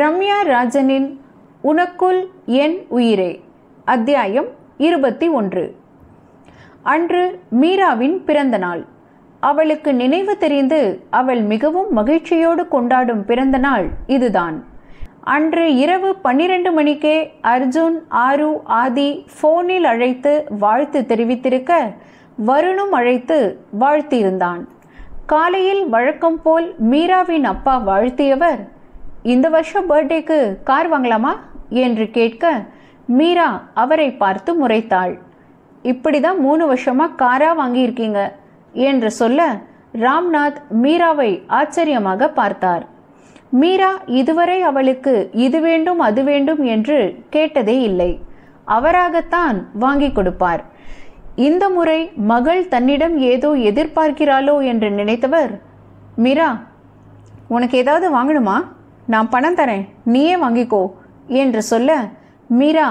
ரம்யா ராஜனின் உனக்குள் என் உயிரே அத்தியாயம் இருபத்தி ஒன்று அன்று மீராவின் பிறந்த நாள் அவளுக்கு நினைவு தெரிந்து அவள் மிகவும் மகிழ்ச்சியோடு கொண்டாடும் பிறந்த நாள் இதுதான் அன்று இரவு பன்னிரண்டு மணிக்கே அர்ஜுன் ஆரு ஆதி ஃபோனில் அழைத்து வாழ்த்து தெரிவித்திருக்க வருணும் அழைத்து வாழ்த்தியிருந்தான் காலையில் வழக்கம் போல் மீராவின் அப்பா வாழ்த்தியவர் இந்த வருஷம் பர்த்டேக்கு கார் வாங்கலாமா என்று கேட்க மீரா அவரை பார்த்து முறைத்தாள் இப்படி தான் மூணு வருஷமாக காராக வாங்கியிருக்கீங்க என்று சொல்ல ராம்நாத் மீராவை ஆச்சரியமாக பார்த்தார் மீரா இதுவரை அவளுக்கு இது வேண்டும் அது வேண்டும் என்று கேட்டதே இல்லை அவராகத்தான் வாங்கி கொடுப்பார் இந்த முறை மகள் தன்னிடம் ஏதோ எதிர்பார்க்கிறாளோ என்று நினைத்தவர் மீரா உனக்கு ஏதாவது வாங்கணுமா நான் பணம் தரேன் நீயே வாங்கிக்கோ என்று சொல்ல மீரா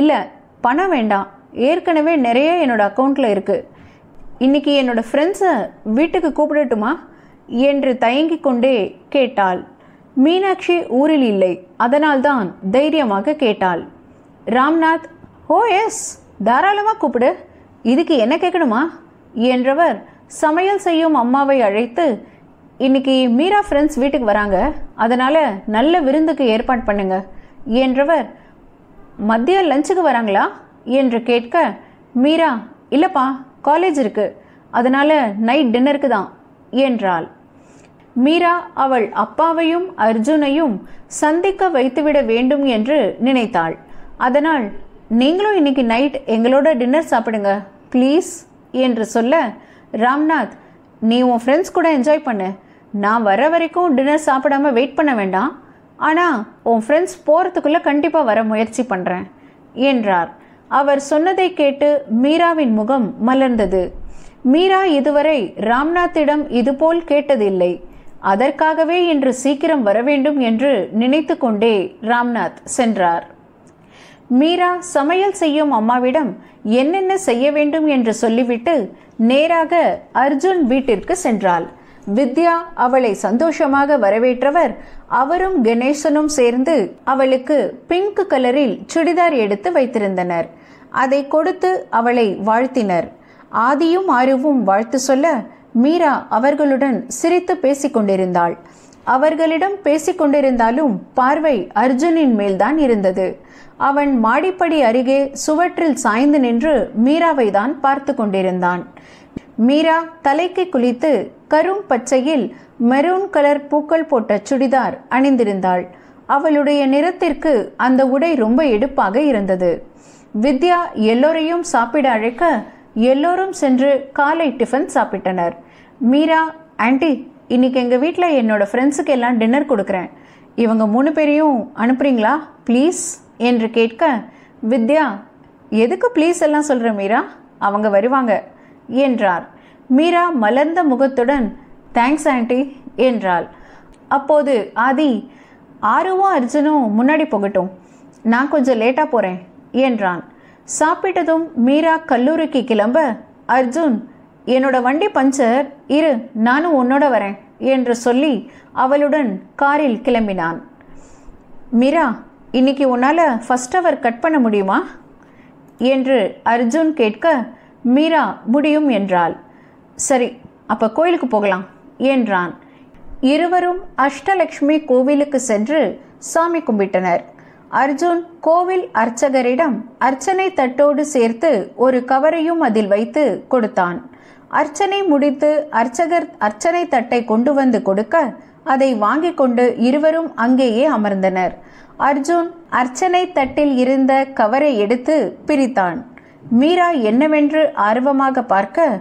இல்லை பணம் வேண்டாம் ஏற்கனவே நிறைய என்னோட அக்கௌண்ட்டில் இருக்குது இன்னைக்கு என்னோட ஃப்ரெண்ட்ஸை வீட்டுக்கு கூப்பிடட்டுமா என்று தயங்கி கொண்டே கேட்டாள் மீனாட்சி ஊரில் இல்லை அதனால்தான் தைரியமாக கேட்டாள் ராம்நாத் ஓ எஸ் தாராளமாக கூப்பிடு இதுக்கு என்ன கேட்கணுமா என்றவர் சமையல் செய்யும் அம்மாவை அழைத்து இன்னைக்கு மீரா ஃப்ரெண்ட்ஸ் வீட்டுக்கு வராங்க அதனால் நல்ல விருந்துக்கு ஏற்பாடு பண்ணுங்க என்றவர் மதிய லஞ்சுக்கு வராங்களா என்று கேட்க மீரா இல்லைப்பா காலேஜ் இருக்கு அதனால் நைட் டின்னருக்கு தான் என்றாள் மீரா அவள் அப்பாவையும் அர்ஜுனையும் சந்திக்க வைத்துவிட வேண்டும் என்று நினைத்தாள் அதனால் நீங்களும் இன்னைக்கு நைட் எங்களோட டின்னர் சாப்பிடுங்க ப்ளீஸ் என்று சொல்ல ராம்நாத் நீ உன் ஃப்ரெண்ட்ஸ் கூட என்ஜாய் பண்ணு நான் வர வரைக்கும் டின்னர் சாப்பிடாம வெயிட் பண்ண வேண்டாம் ஆனால் உன் ஃப்ரெண்ட்ஸ் போகிறதுக்குள்ளே கண்டிப்பாக வர முயற்சி பண்ணுறேன் என்றார் அவர் சொன்னதை கேட்டு மீராவின் முகம் மலர்ந்தது மீரா இதுவரை ராம்நாத்திடம் இதுபோல் கேட்டதில்லை அதற்காகவே இன்று சீக்கிரம் வர வேண்டும் என்று நினைத்து கொண்டே ராம்நாத் சென்றார் மீரா சமையல் செய்யும் அம்மாவிடம் என்னென்ன செய்ய வேண்டும் என்று சொல்லிவிட்டு நேராக அர்ஜுன் வீட்டிற்கு சென்றாள் வித்யா அவளை சந்தோஷமாக வரவேற்றவர் அவரும் கணேசனும் சேர்ந்து அவளுக்கு பிங்க் கலரில் சுடிதார் எடுத்து வைத்திருந்தனர் அதை கொடுத்து அவளை வாழ்த்தினர் ஆதியும் ஆருவும் வாழ்த்து சொல்ல மீரா அவர்களுடன் சிரித்து பேசிக்கொண்டிருந்தாள் அவர்களிடம் பேசிக்கொண்டிருந்தாலும் பார்வை அர்ஜுனின் மேல்தான் இருந்தது அவன் மாடிப்படி அருகே சுவற்றில் சாய்ந்து நின்று மீராவை தான் பார்த்து கொண்டிருந்தான் மீரா தலைக்கு குளித்து கரும் பச்சையில் மெரூன் கலர் பூக்கள் போட்ட சுடிதார் அணிந்திருந்தாள் அவளுடைய நிறத்திற்கு அந்த உடை ரொம்ப எடுப்பாக இருந்தது வித்யா எல்லோரையும் சாப்பிட அழைக்க எல்லோரும் சென்று காலை டிஃபன் சாப்பிட்டனர் மீரா ஆண்டி இன்னைக்கு எங்கள் வீட்டில் என்னோட ஃப்ரெண்ட்ஸுக்கு எல்லாம் டின்னர் கொடுக்குறேன் இவங்க மூணு பேரையும் அனுப்புறீங்களா ப்ளீஸ் என்று கேட்க வித்யா எதுக்கு ப்ளீஸ் எல்லாம் சொல்கிற மீரா அவங்க வருவாங்க என்றார் மீரா மலர்ந்த முகத்துடன் தேங்க்ஸ் ஆண்டி என்றாள் அப்போது ஆதி ஆர்வம் அர்ஜுனும் முன்னாடி போகட்டும் நான் கொஞ்சம் லேட்டாக போகிறேன் என்றான் சாப்பிட்டதும் மீரா கல்லூரிக்கு கிளம்ப அர்ஜுன் என்னோட வண்டி பஞ்சர் இரு நானும் உன்னோட வரேன் என்று சொல்லி அவளுடன் காரில் கிளம்பினான் மீரா இன்னைக்கு உன்னால் ஃபஸ்ட் அவர் கட் பண்ண முடியுமா என்று அர்ஜுன் கேட்க மீரா முடியும் என்றாள் சரி அப்போ கோயிலுக்கு போகலாம் என்றான் இருவரும் அஷ்டலட்சுமி கோவிலுக்கு சென்று சாமி கும்பிட்டனர் அர்ஜுன் கோவில் அர்ச்சகரிடம் அர்ச்சனை தட்டோடு சேர்த்து ஒரு கவரையும் அதில் வைத்து கொடுத்தான் அர்ச்சனை முடித்து அர்ச்சகர் அர்ச்சனை தட்டை கொண்டு வந்து கொடுக்க அதை வாங்கி கொண்டு இருவரும் அங்கேயே அமர்ந்தனர் அர்ஜுன் அர்ச்சனை தட்டில் இருந்த கவரை எடுத்து பிரித்தான் மீரா என்னவென்று ஆர்வமாக பார்க்க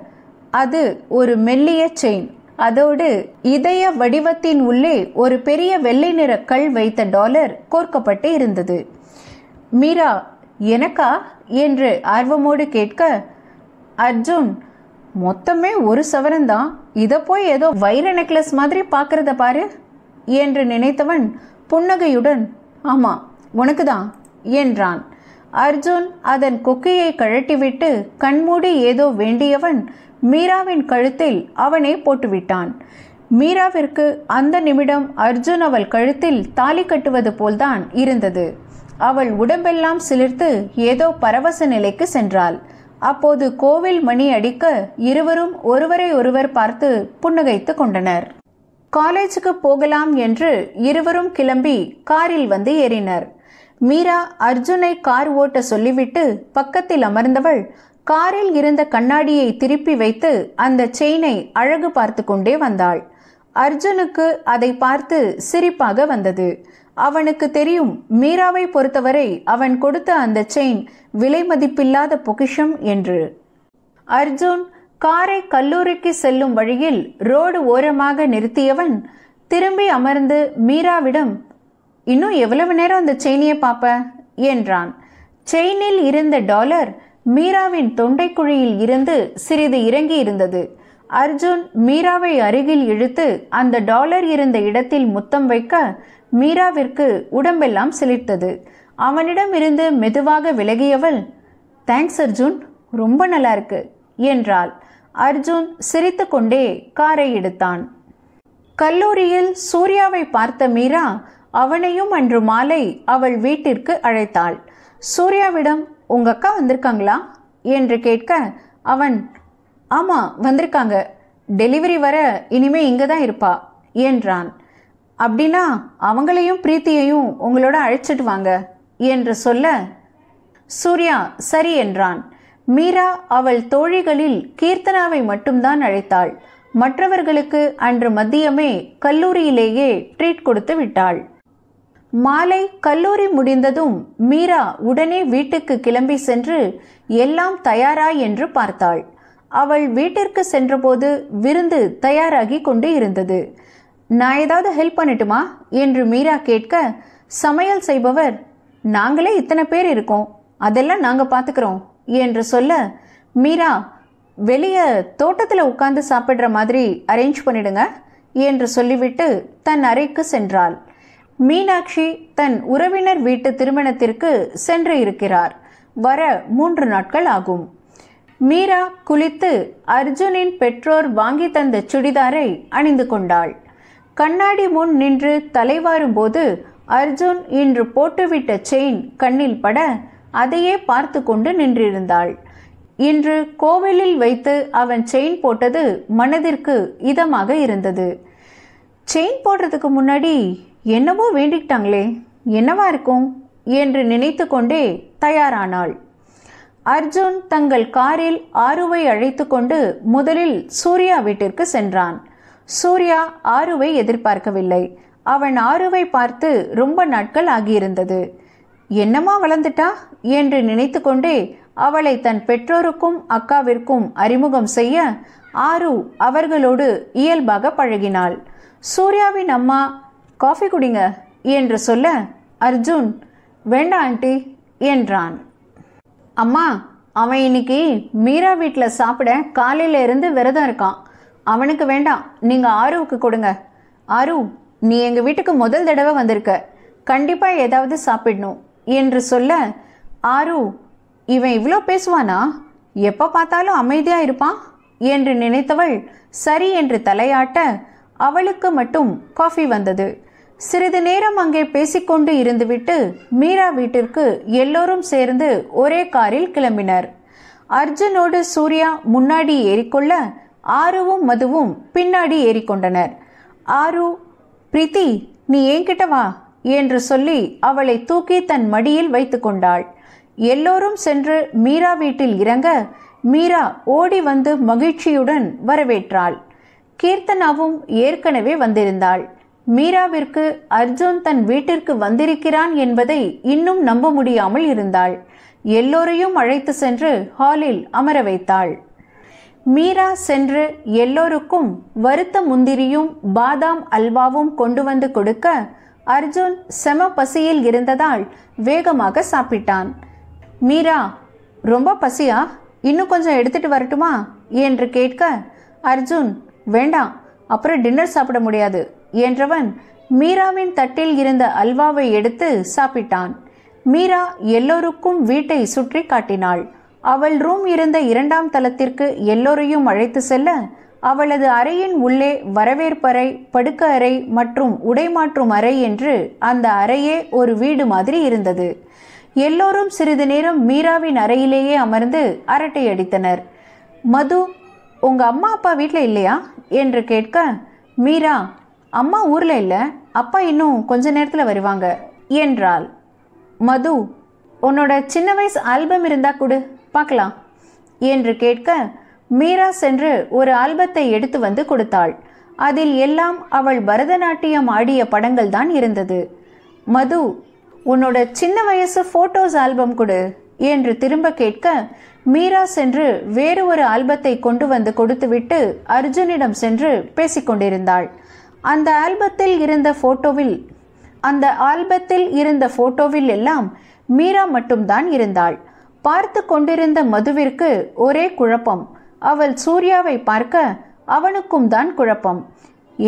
அது ஒரு மெல்லிய செயின் அதோடு இதய வடிவத்தின் உள்ளே ஒரு பெரிய வெள்ளை நிற கல் வைத்த டாலர் கோர்க்கப்பட்டு இருந்தது மீரா எனக்கா என்று ஆர்வமோடு கேட்க அர்ஜுன் மொத்தமே ஒரு சவரன்தான் இதை போய் ஏதோ வைர நெக்லஸ் மாதிரி பார்க்கறத பாரு என்று நினைத்தவன் புன்னகையுடன் ஆமா உனக்கு தான் என்றான் அர்ஜுன் அதன் கொக்கியை கழட்டிவிட்டு கண்மூடி ஏதோ வேண்டியவன் மீராவின் கழுத்தில் அவனே போட்டுவிட்டான் மீராவிற்கு அந்த நிமிடம் அர்ஜுன் அவள் கழுத்தில் தாலி கட்டுவது போல்தான் இருந்தது அவள் உடம்பெல்லாம் சிலிர்த்து ஏதோ பரவச நிலைக்கு சென்றாள் அப்போது கோவில் மணி அடிக்க இருவரும் ஒருவரை ஒருவர் பார்த்து புன்னகைத்து கொண்டனர் காலேஜுக்கு போகலாம் என்று இருவரும் கிளம்பி காரில் வந்து ஏறினர் மீரா அர்ஜுனை கார் ஓட்ட சொல்லிவிட்டு பக்கத்தில் அமர்ந்தவள் காரில் இருந்த கண்ணாடியை திருப்பி வைத்து அந்த செயினை அழகு பார்த்து கொண்டே வந்தாள் அர்ஜுனுக்கு அதை பார்த்து சிரிப்பாக வந்தது அவனுக்கு தெரியும் மீராவை பொறுத்தவரை அவன் கொடுத்த அந்த செயின் விலை மதிப்பில்லாத பொக்கிஷம் என்று அர்ஜுன் காரை கல்லூரிக்கு செல்லும் வழியில் ரோடு ஓரமாக நிறுத்தியவன் திரும்பி அமர்ந்து மீராவிடம் இன்னும் எவ்வளவு நேரம் அந்த செயினியை பார்ப்ப என்றான் செயினில் இருந்த டாலர் மீராவின் தொண்டைக்குழியில் இருந்து சிறிது இறங்கி இருந்தது அர்ஜுன் மீராவை அருகில் இழுத்து அந்த டாலர் இருந்த இடத்தில் முத்தம் வைக்க மீராவிற்கு உடம்பெல்லாம் சிலிர்த்தது அவனிடம் இருந்து மெதுவாக விலகியவள் தேங்க்ஸ் அர்ஜுன் ரொம்ப நல்லா இருக்கு என்றாள் அர்ஜுன் சிரித்து கொண்டே காரை எடுத்தான் கல்லூரியில் சூர்யாவை பார்த்த மீரா அவனையும் அன்று மாலை அவள் வீட்டிற்கு அழைத்தாள் சூர்யாவிடம் உங்கள் அக்கா வந்திருக்காங்களா என்று கேட்க அவன் ஆமாம் வந்திருக்காங்க டெலிவரி வர இனிமே இங்கே தான் இருப்பா என்றான் அப்படின்னா அவங்களையும் பிரீத்தியையும் உங்களோட அழைச்சிட்டு வாங்க என்று சொல்ல சூர்யா சரி என்றான் மீரா அவள் தோழிகளில் கீர்த்தனாவை மட்டும்தான் அழைத்தாள் மற்றவர்களுக்கு அன்று மதியமே கல்லூரியிலேயே ட்ரீட் கொடுத்து விட்டாள் மாலை கல்லூரி முடிந்ததும் மீரா உடனே வீட்டுக்கு கிளம்பி சென்று எல்லாம் தயாரா என்று பார்த்தாள் அவள் வீட்டிற்கு சென்றபோது விருந்து தயாராகி கொண்டு இருந்தது நான் ஏதாவது ஹெல்ப் பண்ணட்டுமா என்று மீரா கேட்க சமையல் செய்பவர் நாங்களே இத்தனை பேர் இருக்கோம் அதெல்லாம் நாங்கள் பாத்துக்கிறோம் என்று சொல்ல மீரா வெளியே தோட்டத்தில் உட்காந்து சாப்பிட்ற மாதிரி அரேஞ்ச் பண்ணிடுங்க என்று சொல்லிவிட்டு தன் அறைக்கு சென்றாள் மீனாட்சி தன் உறவினர் வீட்டு திருமணத்திற்கு சென்று இருக்கிறார் வர மூன்று நாட்கள் ஆகும் மீரா குளித்து அர்ஜுனின் பெற்றோர் வாங்கி தந்த சுடிதாரை அணிந்து கொண்டாள் கண்ணாடி முன் நின்று தலைவாரும் போது அர்ஜுன் இன்று போட்டுவிட்ட செயின் கண்ணில் பட அதையே பார்த்து கொண்டு நின்றிருந்தாள் இன்று கோவிலில் வைத்து அவன் செயின் போட்டது மனதிற்கு இதமாக இருந்தது செயின் போடுறதுக்கு முன்னாடி என்னவோ வேண்டிக்கிட்டாங்களே என்னவா இருக்கும் என்று நினைத்து கொண்டே தயாரானாள் அர்ஜுன் தங்கள் காரில் ஆருவை அழைத்து கொண்டு முதலில் சூர்யா வீட்டிற்கு சென்றான் சூர்யா ஆருவை எதிர்பார்க்கவில்லை அவன் ஆருவை பார்த்து ரொம்ப நாட்கள் ஆகியிருந்தது என்னமா வளர்ந்துட்டா என்று நினைத்து கொண்டே அவளை தன் பெற்றோருக்கும் அக்காவிற்கும் அறிமுகம் செய்ய ஆரு அவர்களோடு இயல்பாக பழகினாள் சூர்யாவின் அம்மா காஃபி குடிங்க என்று சொல்ல அர்ஜுன் வேண்டாம் ஆண்டி என்றான் அம்மா அவன் இன்னைக்கு மீரா வீட்டில் சாப்பிட காலையில இருந்து விரதம் இருக்கான் அவனுக்கு வேண்டாம் நீங்கள் ஆருவுக்கு கொடுங்க ஆரு நீ எங்கள் வீட்டுக்கு முதல் தடவை வந்திருக்க கண்டிப்பாக ஏதாவது சாப்பிடணும் என்று சொல்ல ஆரு இவன் இவ்வளோ பேசுவானா எப்போ பார்த்தாலும் அமைதியாக இருப்பான் என்று நினைத்தவள் சரி என்று தலையாட்ட அவளுக்கு மட்டும் காஃபி வந்தது சிறிது நேரம் அங்கே பேசிக்கொண்டு இருந்துவிட்டு மீரா வீட்டிற்கு எல்லோரும் சேர்ந்து ஒரே காரில் கிளம்பினர் அர்ஜுனோடு சூர்யா முன்னாடி ஏறிக்கொள்ள ஆருவும் மதுவும் பின்னாடி ஏறிக்கொண்டனர் ஆரு பிரீத்தி நீ என்கிட்ட வா என்று சொல்லி அவளை தூக்கி தன் மடியில் வைத்து கொண்டாள் எல்லோரும் சென்று மீரா வீட்டில் இறங்க மீரா ஓடி வந்து மகிழ்ச்சியுடன் வரவேற்றாள் கீர்த்தனாவும் ஏற்கனவே வந்திருந்தாள் மீராவிற்கு அர்ஜுன் தன் வீட்டிற்கு வந்திருக்கிறான் என்பதை இன்னும் நம்ப முடியாமல் இருந்தாள் எல்லோரையும் அழைத்து சென்று ஹாலில் அமர வைத்தாள் மீரா சென்று எல்லோருக்கும் வறுத்த முந்திரியும் பாதாம் அல்வாவும் கொண்டு வந்து கொடுக்க அர்ஜுன் செம பசியில் இருந்ததால் வேகமாக சாப்பிட்டான் மீரா ரொம்ப பசியா இன்னும் கொஞ்சம் எடுத்துட்டு வரட்டுமா என்று கேட்க அர்ஜுன் வேண்டாம் அப்புறம் டின்னர் சாப்பிட முடியாது என்றவன் மீராவின் தட்டில் இருந்த அல்வாவை எடுத்து சாப்பிட்டான் மீரா எல்லோருக்கும் வீட்டை சுற்றி காட்டினாள் அவள் ரூம் இருந்த இரண்டாம் தளத்திற்கு எல்லோரையும் அழைத்து செல்ல அவளது அறையின் உள்ளே வரவேற்பறை படுக்க அறை மற்றும் உடைமாற்றும் அறை என்று அந்த அறையே ஒரு வீடு மாதிரி இருந்தது எல்லோரும் சிறிது நேரம் மீராவின் அறையிலேயே அமர்ந்து அரட்டை அடித்தனர் மது உங்க அம்மா அப்பா வீட்டில் இல்லையா என்று கேட்க மீரா அம்மா ஊரில் இல்லை அப்பா இன்னும் கொஞ்ச நேரத்தில் வருவாங்க என்றாள் மது உன்னோட சின்ன வயசு ஆல்பம் இருந்தா கொடு பார்க்கலாம் என்று கேட்க மீரா சென்று ஒரு ஆல்பத்தை எடுத்து வந்து கொடுத்தாள் அதில் எல்லாம் அவள் பரதநாட்டியம் ஆடிய படங்கள் தான் இருந்தது மது உன்னோட சின்ன வயசு ஃபோட்டோஸ் ஆல்பம் கொடு என்று திரும்ப கேட்க மீரா சென்று வேறு ஒரு ஆல்பத்தை கொண்டு வந்து கொடுத்துவிட்டு அர்ஜுனிடம் சென்று பேசிக்கொண்டிருந்தாள் அந்த ஆல்பத்தில் இருந்த ஃபோட்டோவில் அந்த ஆல்பத்தில் இருந்த ஃபோட்டோவில் எல்லாம் மீரா மட்டும்தான் இருந்தாள் பார்த்து கொண்டிருந்த மதுவிற்கு ஒரே குழப்பம் அவள் சூர்யாவை பார்க்க அவனுக்கும் தான் குழப்பம்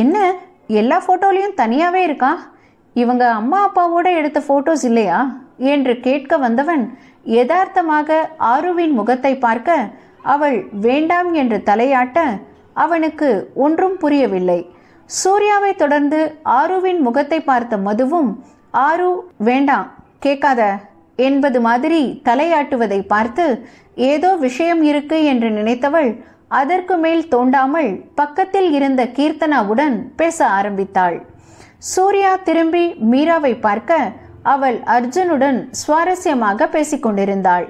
என்ன எல்லா ஃபோட்டோலையும் தனியாகவே இருக்கா இவங்க அம்மா அப்பாவோட எடுத்த ஃபோட்டோஸ் இல்லையா என்று கேட்க வந்தவன் யதார்த்தமாக ஆருவின் முகத்தை பார்க்க அவள் வேண்டாம் என்று தலையாட்ட அவனுக்கு ஒன்றும் புரியவில்லை சூர்யாவை தொடர்ந்து ஆருவின் முகத்தை பார்த்த மதுவும் ஆரு வேண்டாம் கேட்காத என்பது மாதிரி தலையாட்டுவதை பார்த்து ஏதோ விஷயம் இருக்கு என்று நினைத்தவள் அதற்கு மேல் தோண்டாமல் பக்கத்தில் இருந்த கீர்த்தனாவுடன் பேச ஆரம்பித்தாள் சூர்யா திரும்பி மீராவை பார்க்க அவள் அர்ஜுனுடன் சுவாரஸ்யமாக பேசிக்கொண்டிருந்தாள்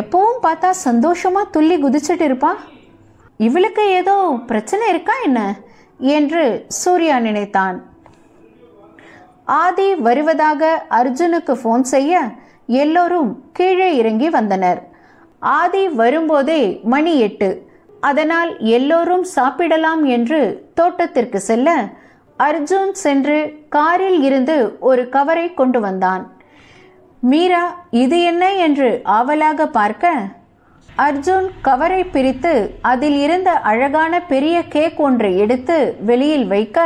எப்பவும் பார்த்தா சந்தோஷமா துள்ளி குதிச்சிட்டு இருப்பா இவளுக்கு ஏதோ பிரச்சனை இருக்கா என்ன என்று சூர்யா நினைத்தான் ஆதி வருவதாக அர்ஜுனுக்கு ஃபோன் செய்ய எல்லோரும் கீழே இறங்கி வந்தனர் ஆதி வரும்போதே மணி எட்டு அதனால் எல்லோரும் சாப்பிடலாம் என்று தோட்டத்திற்கு செல்ல அர்ஜுன் சென்று காரில் இருந்து ஒரு கவரை கொண்டு வந்தான் மீரா இது என்ன என்று ஆவலாக பார்க்க அர்ஜுன் கவரை பிரித்து அதில் இருந்த அழகான பெரிய கேக் ஒன்றை எடுத்து வெளியில் வைக்க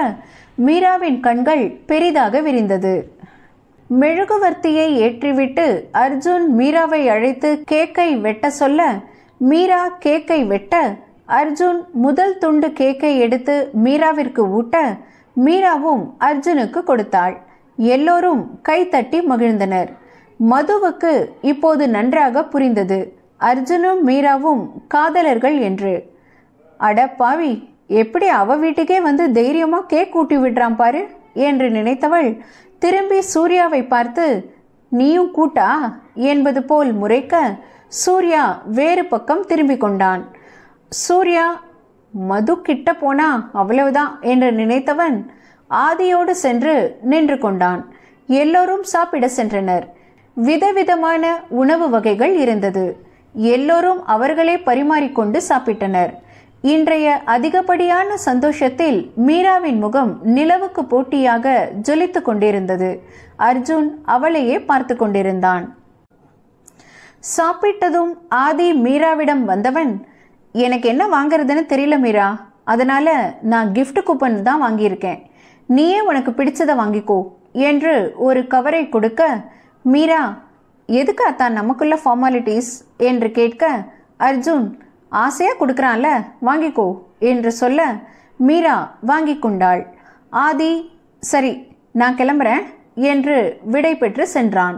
மீராவின் கண்கள் பெரிதாக விரிந்தது மெழுகுவர்த்தியை ஏற்றிவிட்டு அர்ஜுன் மீராவை அழைத்து கேக்கை வெட்ட சொல்ல மீரா கேக்கை வெட்ட அர்ஜுன் முதல் துண்டு கேக்கை எடுத்து மீராவிற்கு ஊட்ட மீராவும் அர்ஜுனுக்கு கொடுத்தாள் எல்லோரும் கைத்தட்டி மகிழ்ந்தனர் மதுவுக்கு இப்போது நன்றாக புரிந்தது அர்ஜுனும் மீராவும் காதலர்கள் என்று அடப்பாவி எப்படி அவ வீட்டுக்கே வந்து தைரியமா கேக் கூட்டி விடுறான் பாரு என்று நினைத்தவள் திரும்பி சூர்யாவை பார்த்து நீயும் கூட்டா என்பது போல் முறைக்க சூர்யா வேறு பக்கம் திரும்பி கொண்டான் சூர்யா மது கிட்ட போனா அவ்வளவுதான் என்று நினைத்தவன் ஆதியோடு சென்று நின்று கொண்டான் எல்லோரும் சாப்பிட சென்றனர் விதவிதமான உணவு வகைகள் இருந்தது எல்லோரும் அவர்களே பரிமாறிக்கொண்டு சாப்பிட்டனர் இன்றைய அதிகப்படியான சந்தோஷத்தில் மீராவின் முகம் நிலவுக்கு போட்டியாக ஜொலித்து கொண்டிருந்தது அர்ஜுன் அவளையே பார்த்து கொண்டிருந்தான் சாப்பிட்டதும் ஆதி மீராவிடம் வந்தவன் எனக்கு என்ன வாங்குறதுன்னு தெரியல மீரா அதனால நான் கிஃப்ட் கூப்பன் தான் வாங்கியிருக்கேன் நீயே உனக்கு பிடிச்சதை வாங்கிக்கோ என்று ஒரு கவரை கொடுக்க மீரா எதுக்கு அத்தான் நமக்குள்ள ஃபார்மாலிட்டிஸ் என்று கேட்க அர்ஜுன் ஆசையாக கொடுக்குறான்ல வாங்கிக்கோ என்று சொல்ல மீரா வாங்கி கொண்டாள் ஆதி சரி நான் கிளம்புறேன் என்று விடை பெற்று சென்றான்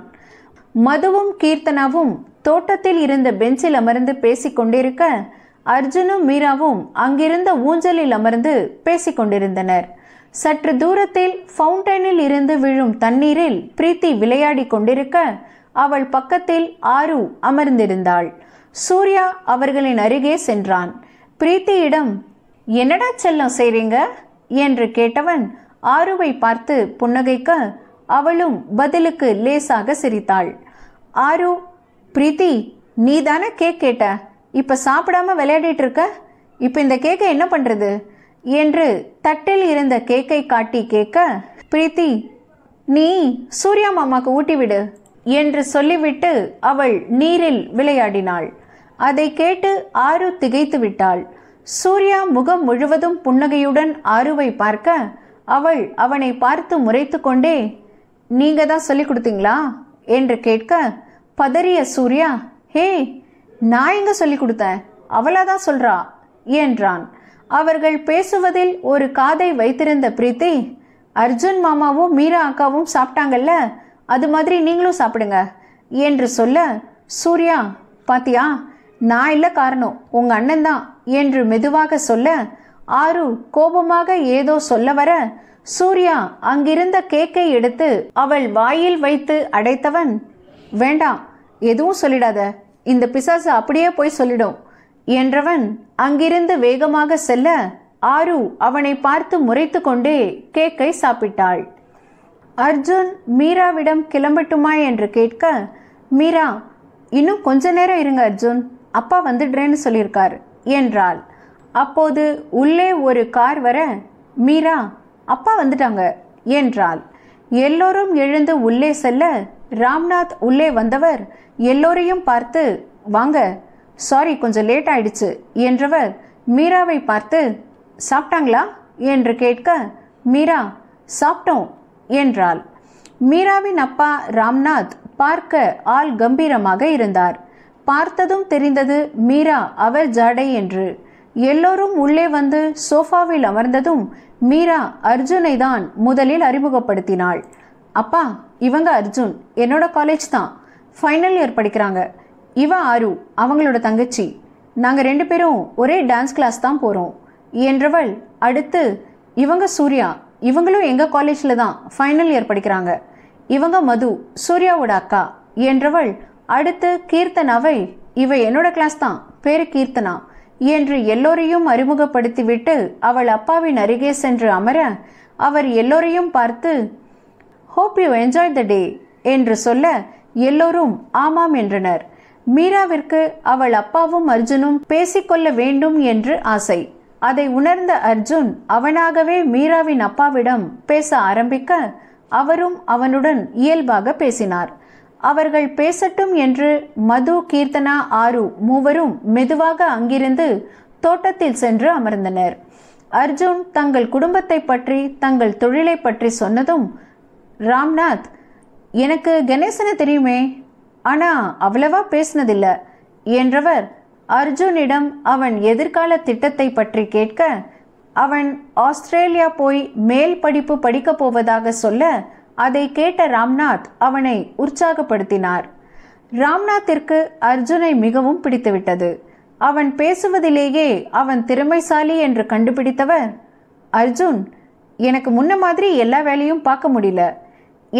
மதுவும் கீர்த்தனாவும் தோட்டத்தில் இருந்த பெஞ்சில் அமர்ந்து பேசிக்கொண்டிருக்க அர்ஜுனும் மீராவும் அங்கிருந்த ஊஞ்சலில் அமர்ந்து பேசிக்கொண்டிருந்தனர் சற்று தூரத்தில் ஃபவுண்டனில் இருந்து விழும் தண்ணீரில் பிரீத்தி விளையாடி கொண்டிருக்க அவள் பக்கத்தில் ஆரு அமர்ந்திருந்தாள் சூர்யா அவர்களின் அருகே சென்றான் பிரீத்தியிடம் என்னடா செல்லம் செய்றீங்க என்று கேட்டவன் ஆருவை பார்த்து புன்னகைக்க அவளும் பதிலுக்கு லேசாக சிரித்தாள் ஆரு பிரீத்தி நீ தானே கேக் கேட்ட இப்போ சாப்பிடாம விளையாடிட்டு இருக்க இப்போ இந்த கேக்கை என்ன பண்ணுறது என்று தட்டில் இருந்த கேக்கை காட்டி கேட்க பிரீத்தி நீ சூர்யா மாமாக்கு ஊட்டிவிடு என்று சொல்லிவிட்டு அவள் நீரில் விளையாடினாள் அதை கேட்டு ஆறு திகைத்து விட்டாள் சூர்யா முகம் முழுவதும் புன்னகையுடன் ஆறுவை பார்க்க அவள் அவனை பார்த்து முறைத்து கொண்டே நீங்க தான் சொல்லி கொடுத்தீங்களா என்று கேட்க பதறிய சூர்யா ஹே நான் எங்க சொல்லி கொடுத்தேன் அவளாதான் சொல்றா என்றான் அவர்கள் பேசுவதில் ஒரு காதை வைத்திருந்த பிரீத்தி அர்ஜுன் மாமாவும் மீரா அக்காவும் சாப்பிட்டாங்கல்ல அது மாதிரி நீங்களும் சாப்பிடுங்க என்று சொல்ல சூர்யா பாத்தியா நான் இல்லை காரணம் உங்க அண்ணன் தான் என்று மெதுவாக சொல்ல ஆரு கோபமாக ஏதோ சொல்ல வர சூர்யா அங்கிருந்த கேக்கை எடுத்து அவள் வாயில் வைத்து அடைத்தவன் வேண்டாம் எதுவும் சொல்லிடாத இந்த பிசாசு அப்படியே போய் சொல்லிடும் என்றவன் அங்கிருந்து வேகமாக செல்ல ஆரு அவனை பார்த்து முறைத்து கொண்டே கேக்கை சாப்பிட்டாள் அர்ஜுன் மீராவிடம் கிளம்பட்டுமா என்று கேட்க மீரா இன்னும் கொஞ்ச நேரம் இருங்க அர்ஜுன் அப்பா வந்துடுறேன்னு சொல்லியிருக்கார் என்றாள் அப்போது உள்ளே ஒரு கார் வர மீரா அப்பா வந்துட்டாங்க என்றாள் எல்லோரும் எழுந்து உள்ளே செல்ல ராம்நாத் உள்ளே வந்தவர் எல்லோரையும் பார்த்து வாங்க சாரி கொஞ்சம் லேட் ஆயிடுச்சு என்றவர் மீராவை பார்த்து சாப்பிட்டாங்களா என்று கேட்க மீரா சாப்பிட்டோம் என்றாள் மீராவின் அப்பா ராம்நாத் பார்க்க ஆள் கம்பீரமாக இருந்தார் பார்த்ததும் தெரிந்தது மீரா அவர் ஜாடை என்று எல்லோரும் உள்ளே வந்து சோஃபாவில் அமர்ந்ததும் மீரா அர்ஜுனை தான் முதலில் அறிமுகப்படுத்தினாள் அப்பா இவங்க அர்ஜுன் என்னோட காலேஜ் தான் ஃபைனல் இயர் படிக்கிறாங்க இவ ஆரு அவங்களோட தங்கச்சி நாங்கள் ரெண்டு பேரும் ஒரே டான்ஸ் கிளாஸ் தான் போகிறோம் என்றவள் அடுத்து இவங்க சூர்யா இவங்களும் எங்கள் காலேஜில் தான் ஃபைனல் இயர் படிக்கிறாங்க இவங்க மது சூர்யாவோட அக்கா என்றவள் அடுத்து கீர்த்தனாவை இவ என்னோட கிளாஸ் தான் பேரு கீர்த்தனா என்று எல்லோரையும் அறிமுகப்படுத்திவிட்டு அவள் அப்பாவின் அருகே சென்று அமர அவர் எல்லோரையும் பார்த்து hope you enjoy the day என்று சொல்ல எல்லோரும் ஆமாம் என்றனர் மீராவிற்கு அவள் அப்பாவும் அர்ஜுனும் பேசிக்கொள்ள வேண்டும் என்று ஆசை அதை உணர்ந்த அர்ஜுன் அவனாகவே மீராவின் அப்பாவிடம் பேச ஆரம்பிக்க அவரும் அவனுடன் இயல்பாக பேசினார் அவர்கள் பேசட்டும் என்று மது கீர்த்தனா ஆரு மூவரும் மெதுவாக அங்கிருந்து தோட்டத்தில் சென்று அமர்ந்தனர் அர்ஜுன் தங்கள் குடும்பத்தை பற்றி தங்கள் தொழிலை பற்றி சொன்னதும் ராம்நாத் எனக்கு கணேசனை தெரியுமே ஆனால் அவ்வளவா பேசினதில்லை என்றவர் அர்ஜுனிடம் அவன் எதிர்கால திட்டத்தை பற்றி கேட்க அவன் ஆஸ்திரேலியா போய் மேல் படிப்பு படிக்கப் போவதாக சொல்ல அதை கேட்ட ராம்நாத் அவனை உற்சாகப்படுத்தினார் ராம்நாத்திற்கு அர்ஜுனை மிகவும் பிடித்துவிட்டது அவன் பேசுவதிலேயே அவன் திறமைசாலி என்று கண்டுபிடித்தவர் அர்ஜுன் எனக்கு முன்ன மாதிரி எல்லா வேலையும் பார்க்க முடியல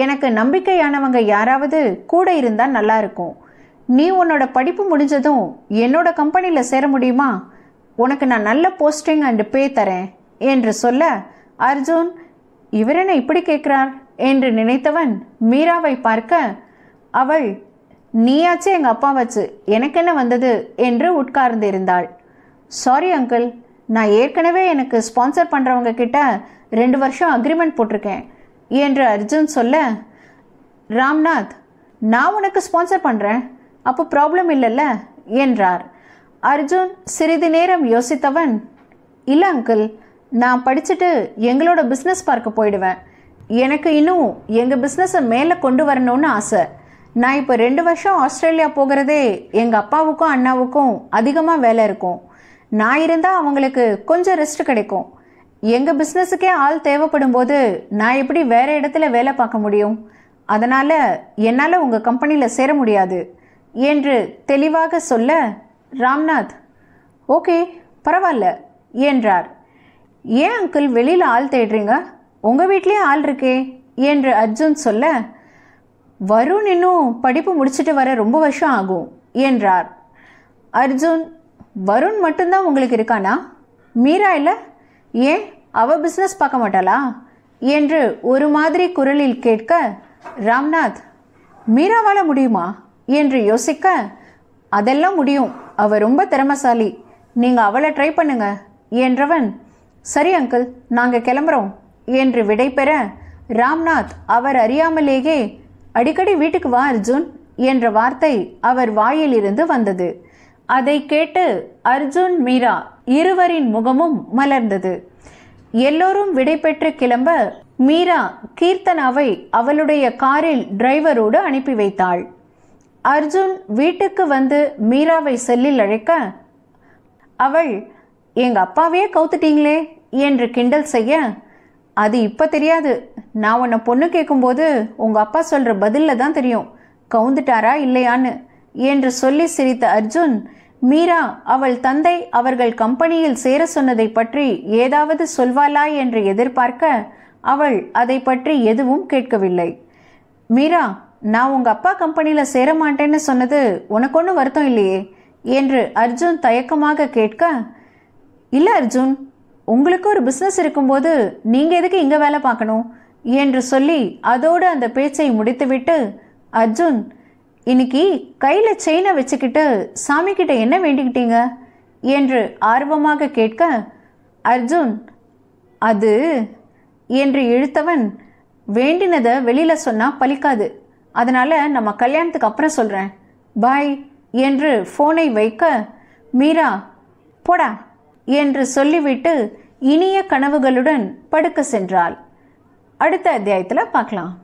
எனக்கு நம்பிக்கையானவங்க யாராவது கூட இருந்தால் நல்லா இருக்கும் நீ உன்னோட படிப்பு முடிஞ்சதும் என்னோட கம்பெனியில் சேர முடியுமா உனக்கு நான் நல்ல போஸ்டிங் அண்டு பே தரேன் என்று சொல்ல அர்ஜுன் இவரென இப்படி கேட்குறார் என்று நினைத்தவன் மீராவை பார்க்க அவள் நீயாச்சு எங்கள் அப்பாவாச்சு எனக்கு என்ன வந்தது என்று உட்கார்ந்திருந்தாள் சாரி அங்கிள் நான் ஏற்கனவே எனக்கு ஸ்பான்சர் பண்ணுறவங்க கிட்ட ரெண்டு வருஷம் அக்ரிமெண்ட் போட்டிருக்கேன் என்று அர்ஜுன் சொல்ல ராம்நாத் நான் உனக்கு ஸ்பான்சர் பண்ணுறேன் அப்போ ப்ராப்ளம் இல்லைல்ல என்றார் அர்ஜுன் சிறிது நேரம் யோசித்தவன் இல்லை அங்கிள் நான் படிச்சுட்டு எங்களோட பிஸ்னஸ் பார்க்க போயிடுவேன் எனக்கு இன்னும் எங்கள் பிஸ்னஸை மேலே கொண்டு வரணும்னு ஆசை நான் இப்போ ரெண்டு வருஷம் ஆஸ்திரேலியா போகிறதே எங்கள் அப்பாவுக்கும் அண்ணாவுக்கும் அதிகமாக வேலை இருக்கும் நான் இருந்தால் அவங்களுக்கு கொஞ்சம் ரெஸ்ட் கிடைக்கும் எங்கள் பிஸ்னஸுக்கே ஆள் தேவைப்படும் போது நான் எப்படி வேறு இடத்துல வேலை பார்க்க முடியும் அதனால் என்னால் உங்கள் கம்பெனியில் சேர முடியாது என்று தெளிவாக சொல்ல ராம்நாத் ஓகே பரவாயில்ல என்றார் ஏன் அங்கிள் வெளியில் ஆள் தேடுறீங்க உங்கள் வீட்லேயே ஆள் இருக்கே என்று அர்ஜுன் சொல்ல வருண் இன்னும் படிப்பு முடிச்சுட்டு வர ரொம்ப வருஷம் ஆகும் என்றார் அர்ஜுன் வருண் மட்டும்தான் உங்களுக்கு இருக்கானா மீரா இல்லை ஏன் அவள் பிஸ்னஸ் பார்க்க மாட்டாளா என்று ஒரு மாதிரி குரலில் கேட்க ராம்நாத் மீராவால் முடியுமா என்று யோசிக்க அதெல்லாம் முடியும் அவ ரொம்ப திறமசாலி நீங்கள் அவளை ட்ரை பண்ணுங்க என்றவன் சரி அங்கிள் நாங்கள் கிளம்புறோம் என்று விடை பெற ராம்நாத் அவர் அறியாமலேயே அடிக்கடி வீட்டுக்கு வா அர்ஜுன் என்ற வார்த்தை அவர் வாயிலிருந்து வந்தது அதை கேட்டு அர்ஜுன் மீரா இருவரின் முகமும் மலர்ந்தது எல்லோரும் விடை பெற்று கிளம்ப மீரா கீர்த்தனாவை அவளுடைய காரில் டிரைவரோடு அனுப்பி வைத்தாள் அர்ஜுன் வீட்டுக்கு வந்து மீராவை செல்லில் அழைக்க அவள் எங்கள் அப்பாவே கவுத்துட்டீங்களே என்று கிண்டல் செய்ய அது இப்போ தெரியாது நான் உன்னை பொண்ணு கேட்கும்போது உங்கள் அப்பா சொல்கிற பதிலில் தான் தெரியும் கவுந்துட்டாரா இல்லையான்னு என்று சொல்லி சிரித்த அர்ஜுன் மீரா அவள் தந்தை அவர்கள் கம்பெனியில் சேர சொன்னதை பற்றி ஏதாவது சொல்வாளா என்று எதிர்பார்க்க அவள் அதை பற்றி எதுவும் கேட்கவில்லை மீரா நான் உங்கள் அப்பா கம்பெனியில் மாட்டேன்னு சொன்னது உனக்கு ஒன்றும் வருத்தம் இல்லையே என்று அர்ஜுன் தயக்கமாக கேட்க இல்லை அர்ஜுன் உங்களுக்கு ஒரு பிஸ்னஸ் இருக்கும்போது நீங்கள் எதுக்கு இங்கே வேலை பார்க்கணும் என்று சொல்லி அதோடு அந்த பேச்சை முடித்துவிட்டு அர்ஜுன் இன்னைக்கு கையில் செயினை வச்சுக்கிட்டு கிட்ட என்ன வேண்டிக்கிட்டீங்க என்று ஆர்வமாக கேட்க அர்ஜுன் அது என்று இழுத்தவன் வேண்டினதை வெளியில் சொன்னால் பலிக்காது அதனால் நம்ம கல்யாணத்துக்கு அப்புறம் சொல்கிறேன் பாய் என்று ஃபோனை வைக்க மீரா போடா என்று சொல்லிவிட்டு இனிய கனவுகளுடன் படுக்க சென்றாள் அடுத்த அத்தியாயத்தில் பார்க்கலாம்